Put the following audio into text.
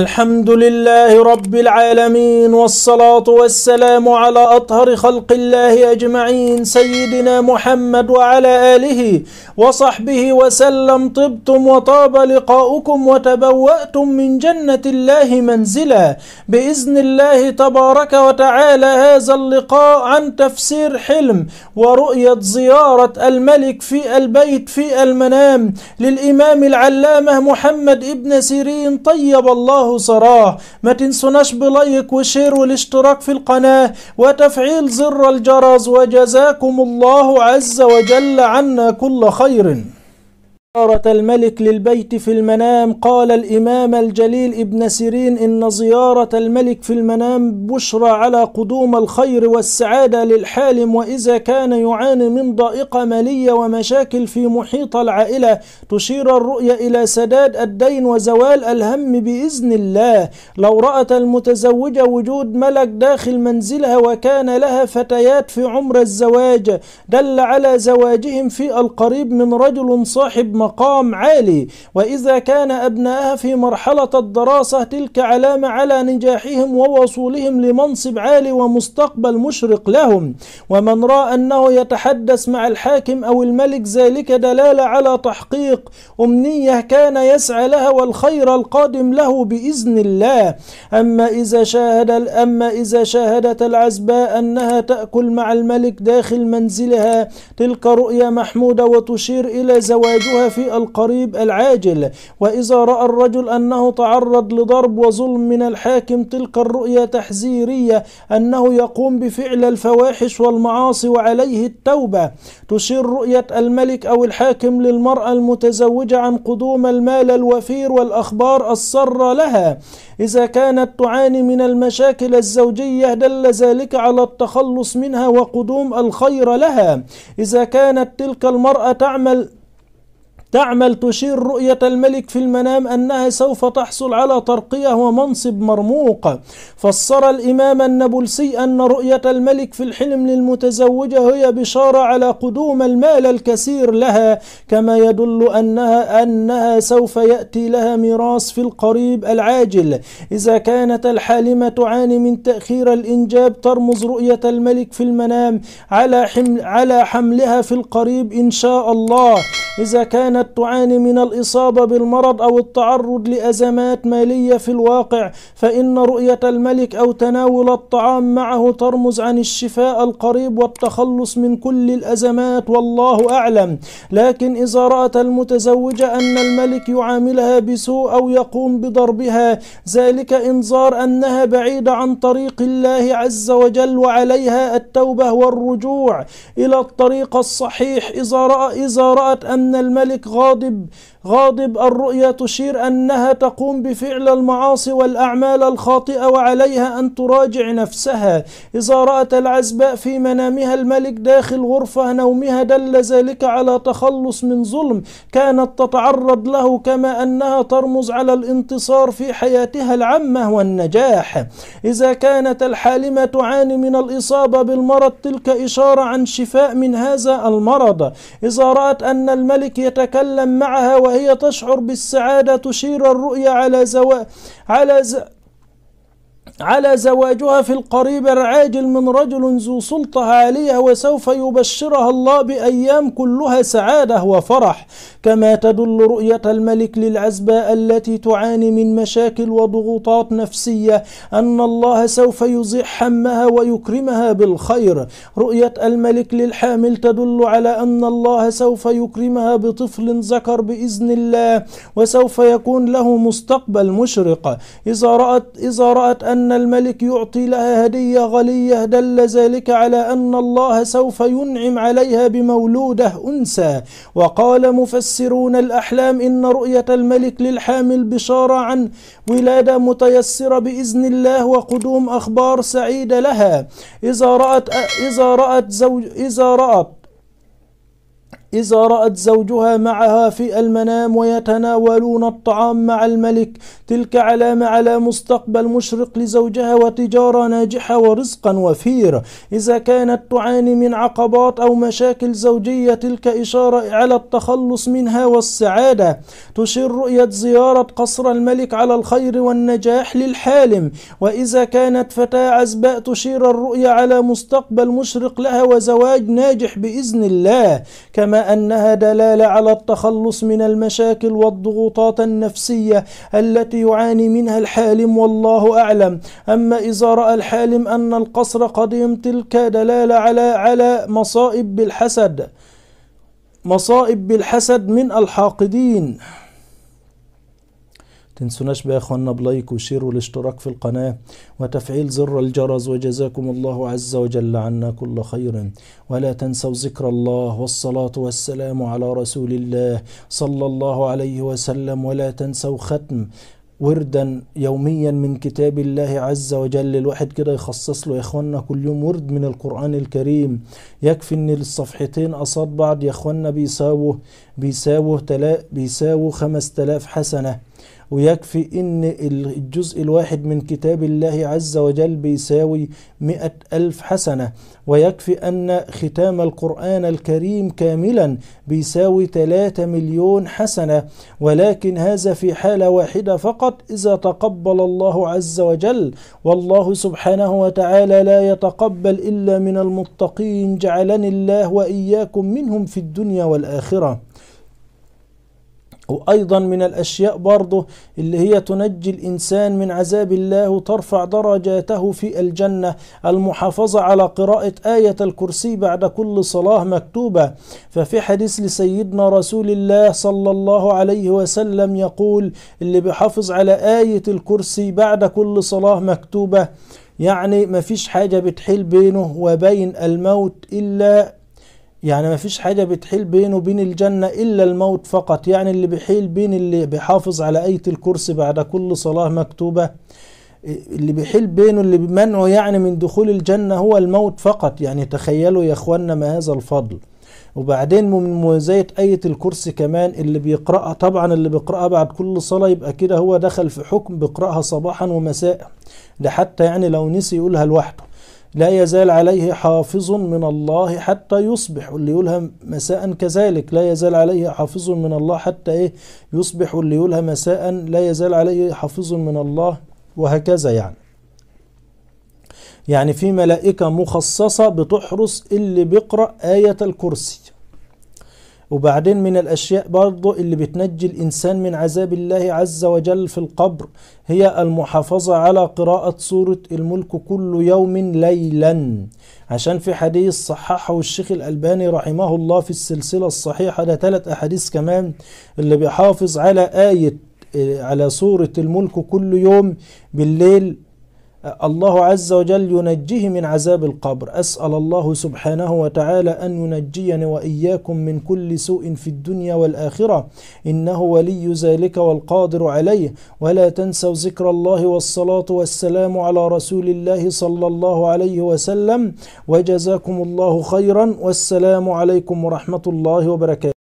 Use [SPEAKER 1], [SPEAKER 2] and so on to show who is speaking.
[SPEAKER 1] الحمد لله رب العالمين والصلاة والسلام على أطهر خلق الله أجمعين سيدنا محمد وعلى آله وصحبه وسلم طبتم وطاب لقاؤكم وتبوأتم من جنة الله منزلا بإذن الله تبارك وتعالى هذا اللقاء عن تفسير حلم ورؤية زيارة الملك في البيت في المنام للإمام العلامة محمد ابن سيرين طيب الله الله صراح ما تنسوناش بلايك وشير والاشتراك في القناة وتفعيل زر الجرس وجزاكم الله عز وجل عنا كل خير زيارة الملك للبيت في المنام قال الإمام الجليل ابن سيرين إن زيارة الملك في المنام بشرى على قدوم الخير والسعادة للحالم وإذا كان يعاني من ضائقة مالية ومشاكل في محيط العائلة تشير الرؤية إلى سداد الدين وزوال الهم بإذن الله لو رأت المتزوجة وجود ملك داخل منزلها وكان لها فتيات في عمر الزواج دل على زواجهم في القريب من رجل صاحب مقام عالي وإذا كان أبنائها في مرحلة الدراسة تلك علامة على نجاحهم ووصولهم لمنصب عالي ومستقبل مشرق لهم ومن رأى أنه يتحدث مع الحاكم أو الملك ذلك دلالة على تحقيق أمنية كان يسعى لها والخير القادم له بإذن الله أما إذا شاهد أما إذا شاهدت العزباء أنها تأكل مع الملك داخل منزلها تلك رؤية محمودة وتشير إلى زواجها في القريب العاجل وإذا رأى الرجل أنه تعرض لضرب وظلم من الحاكم تلك الرؤية تحذيرية أنه يقوم بفعل الفواحش والمعاصي وعليه التوبة تشير رؤية الملك أو الحاكم للمرأة المتزوجة عن قدوم المال الوفير والأخبار السارة لها إذا كانت تعاني من المشاكل الزوجية دل ذلك على التخلص منها وقدوم الخير لها إذا كانت تلك المرأة تعمل تعمل تشير رؤية الملك في المنام أنها سوف تحصل على ترقية ومنصب مرموق فسر الإمام النابلسي أن رؤية الملك في الحلم للمتزوجة هي بشارة على قدوم المال الكثير لها كما يدل أنها أنها سوف يأتي لها ميراث في القريب العاجل إذا كانت الحالمة تعاني من تأخير الإنجاب ترمز رؤية الملك في المنام على حمل على حملها في القريب إن شاء الله إذا كانت تعاني من الإصابة بالمرض أو التعرض لأزمات مالية في الواقع فإن رؤية الملك أو تناول الطعام معه ترمز عن الشفاء القريب والتخلص من كل الأزمات والله أعلم لكن إذا رأت المتزوجة أن الملك يعاملها بسوء أو يقوم بضربها ذلك إنذار أنها بعيدة عن طريق الله عز وجل وعليها التوبة والرجوع إلى الطريق الصحيح إذا رأت أن أن الملك غاضب غاضب الرؤيا تشير أنها تقوم بفعل المعاصي والأعمال الخاطئة وعليها أن تراجع نفسها إذا رأت العزباء في منامها الملك داخل غرفة نومها دل ذلك على تخلص من ظلم كانت تتعرض له كما أنها ترمز على الانتصار في حياتها العامة والنجاح إذا كانت الحالمة تعاني من الإصابة بالمرض تلك إشارة عن شفاء من هذا المرض إذا رأت أن الملك يتكلم معها وهي تشعر بالسعادة تشير الرؤيا على زوا على ز... على زواجها في القريب العاجل من رجل ذو سلطة عالية وسوف يبشرها الله بأيام كلها سعادة وفرح كما تدل رؤية الملك للعزباء التي تعاني من مشاكل وضغوطات نفسية أن الله سوف يزيح حمها ويكرمها بالخير رؤية الملك للحامل تدل على أن الله سوف يكرمها بطفل ذكر بإذن الله وسوف يكون له مستقبل مشرق إذا رأت, إذا رأت أن الملك يعطي لها هدية غلية دل ذلك على أن الله سوف ينعم عليها بمولوده أنثى وقال مفسر مفسرون الأحلام إن رؤية الملك للحامل بشارة عن ولادة متيسرة بإذن الله وقدوم أخبار سعيدة لها إذا رأت إذا رأت زوج إذا رأت إذا رأت زوجها معها في المنام ويتناولون الطعام مع الملك تلك علامة على مستقبل مشرق لزوجها وتجارة ناجحة ورزقا وفير إذا كانت تعاني من عقبات أو مشاكل زوجية تلك إشارة على التخلص منها والسعادة تشير رؤية زيارة قصر الملك على الخير والنجاح للحالم وإذا كانت فتاة عزباء تشير الرؤية على مستقبل مشرق لها وزواج ناجح بإذن الله كما أنها دلالة على التخلص من المشاكل والضغوطات النفسية التي يعاني منها الحالم والله أعلم أما إذا رأى الحالم أن القصر قديم تلك دلالة على على مصائب بالحسد مصائب بالحسد من الحاقدين تنسوناش بقى يا اخوانا بلايك وشير والاشتراك في القناة وتفعيل زر الجرس وجزاكم الله عز وجل عنا كل خير ولا تنسوا ذكر الله والصلاة والسلام على رسول الله صلى الله عليه وسلم ولا تنسوا ختم وردا يوميا من كتاب الله عز وجل الواحد كده يخصص له يا اخوانا كل يوم ورد من القرآن الكريم يكفي ان الصفحتين قصاد بعض يا اخوانا بيساووا بيساووا تلا بيساووا 5000 حسنة ويكفي ان الجزء الواحد من كتاب الله عز وجل بيساوي مئة ألف حسنة ويكفي أن ختام القرآن الكريم كاملا بيساوي 3 مليون حسنة ولكن هذا في حالة واحدة فقط إذا تقبل الله عز وجل والله سبحانه وتعالى لا يتقبل إلا من المتقين جعلني الله وإياكم منهم في الدنيا والآخرة وأيضا من الأشياء برضه اللي هي تنجي الإنسان من عذاب الله وترفع درجاته في الجنة المحافظة على قراءة آية الكرسي بعد كل صلاة مكتوبة ففي حديث لسيدنا رسول الله صلى الله عليه وسلم يقول اللي بيحافظ على آية الكرسي بعد كل صلاة مكتوبة يعني مفيش حاجة بتحيل بينه وبين الموت إلا يعني ما فيش حاجة بتحيل بينه وبين الجنة إلا الموت فقط يعني اللي بيحيل بين اللي بيحافظ على آية الكرسي بعد كل صلاة مكتوبة اللي بيحيل بينه اللي بمنعه يعني من دخول الجنة هو الموت فقط يعني تخيلوا يا اخوانا ما هذا الفضل وبعدين من مميزية آية الكرسي كمان اللي بيقرأها طبعا اللي بيقرأها بعد كل صلاة يبقى كده هو دخل في حكم بيقرأها صباحا ومساء ده حتى يعني لو نسي يقولها لوحده لا يزال عليه حافظ من الله حتى يصبح واللي يقولها مساء كذلك لا يزال عليه حافظ من الله حتى ايه يصبح واللي يقولها مساء لا يزال عليه حافظ من الله وهكذا يعني يعني في ملائكة مخصصة بتحرس اللي بيقرأ آية الكرسي وبعدين من الأشياء برضو اللي بتنجي الإنسان من عذاب الله عز وجل في القبر هي المحافظة على قراءة سورة الملك كل يوم ليلا عشان في حديث صححه الشيخ الألباني رحمه الله في السلسلة الصحيحة ده ثلاث أحاديث كمان اللي بيحافظ على آية آه، على سورة الملك كل يوم بالليل الله عز وجل ينجيه من عذاب القبر أسأل الله سبحانه وتعالى أن ينجيني وإياكم من كل سوء في الدنيا والآخرة إنه ولي ذلك والقادر عليه ولا تنسوا ذكر الله والصلاة والسلام على رسول الله صلى الله عليه وسلم وجزاكم الله خيرا والسلام عليكم ورحمة الله وبركاته